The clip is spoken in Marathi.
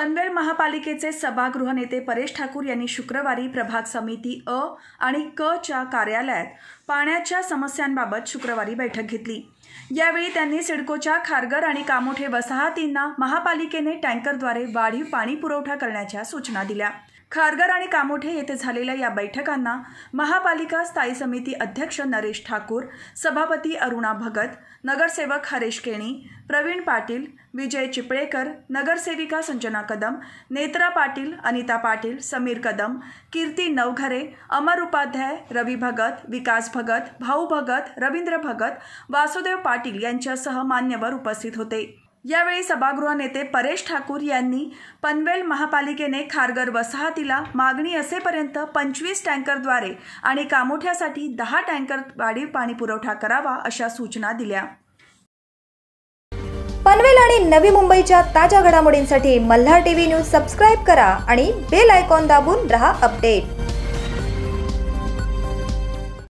पनवेल महापालिकेचे सभागृह नेते परेश ठाकूर यांनी शुक्रवारी प्रभाग समिती अ आणि क च्या कार्यालयात पाण्याच्या समस्यांबाबत शुक्रवारी बैठक घेतली यावेळी त्यांनी सिडकोच्या खारगर आणि कामोठे वसाहतींना महापालिकेने टँकरद्वारे वाढीव पाणी पुरवठा करण्याच्या सूचना दिल्या खारघर आणि कामोठे येथे झालेल्या या बैठकांना महापालिका स्थायी समिती अध्यक्ष नरेश ठाकूर सभापती अरुणा भगत नगरसेवक हरेश केणी प्रवीण पाटील विजय चिपळेकर नगरसेविका संजना कदम नेत्रा पाटील अनिता पाटील समीर कदम कीर्ती नवघरे अमर उपाध्याय रवी भगत विकास भगत भाऊ भगत रवींद्र भगत वासुदेव पाटील यांच्यासह मान्यवर उपस्थित होते यावेळी सभागृह नेते परेश ठाकूर यांनी पनवेल महापालिकेने खारगर वसाहतीला मागणी असेपर्यंत पंचवीस टँकरद्वारे आणि कामोठ्यासाठी दहा टँकर वाढीव पाणी पुरवठा करावा अशा सूचना दिल्या पनवेल आणि नवी मुंबईच्या ताज्या घडामोडींसाठी मल्हार टीव्ही न्यूज सबस्क्राईब करा आणि बेल आयकॉन दाबून रहा अपडेट